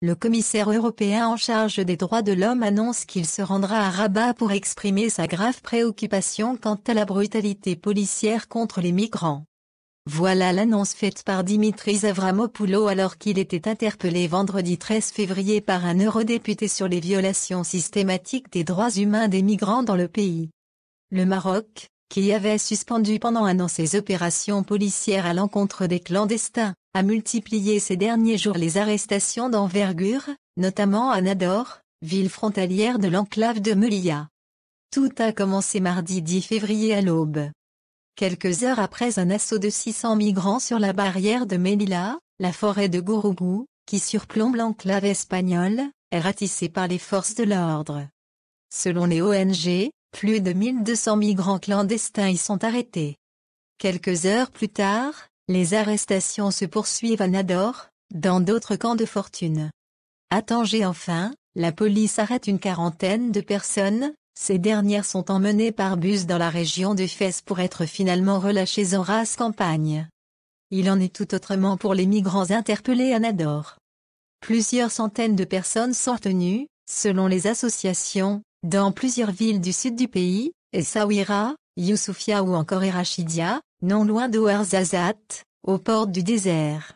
Le commissaire européen en charge des droits de l'homme annonce qu'il se rendra à Rabat pour exprimer sa grave préoccupation quant à la brutalité policière contre les migrants. Voilà l'annonce faite par Dimitris Avramopoulos alors qu'il était interpellé vendredi 13 février par un eurodéputé sur les violations systématiques des droits humains des migrants dans le pays. Le Maroc, qui avait suspendu pendant un an ses opérations policières à l'encontre des clandestins, a multiplié ces derniers jours les arrestations d'envergure, notamment à Nador, ville frontalière de l'enclave de Melilla. Tout a commencé mardi 10 février à l'aube. Quelques heures après un assaut de 600 migrants sur la barrière de Melilla, la forêt de Gourougou, qui surplombe l'enclave espagnole, est ratissée par les forces de l'ordre. Selon les ONG, plus de 1200 migrants clandestins y sont arrêtés. Quelques heures plus tard, les arrestations se poursuivent à Nador, dans d'autres camps de fortune. À Tanger enfin, la police arrête une quarantaine de personnes, ces dernières sont emmenées par bus dans la région de Fès pour être finalement relâchées en race campagne. Il en est tout autrement pour les migrants interpellés à Nador. Plusieurs centaines de personnes sont retenues, selon les associations, dans plusieurs villes du sud du pays, Essaouira, Youssoufia ou encore Erachidia, non loin d'Ouarzazate, aux portes du désert.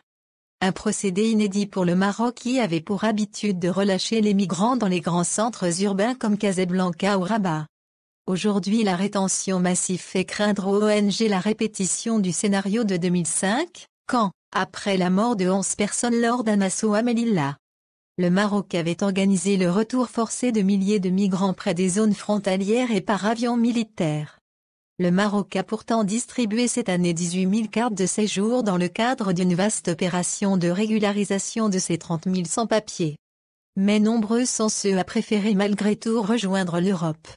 Un procédé inédit pour le Maroc qui avait pour habitude de relâcher les migrants dans les grands centres urbains comme Casablanca ou Rabat. Aujourd'hui la rétention massive fait craindre aux ONG la répétition du scénario de 2005, quand, après la mort de 11 personnes lors d'un assaut à Melilla, le Maroc avait organisé le retour forcé de milliers de migrants près des zones frontalières et par avion militaire. Le Maroc a pourtant distribué cette année 18 000 cartes de séjour dans le cadre d'une vaste opération de régularisation de ses 30 000 sans-papiers. Mais nombreux sont ceux à préférer malgré tout rejoindre l'Europe.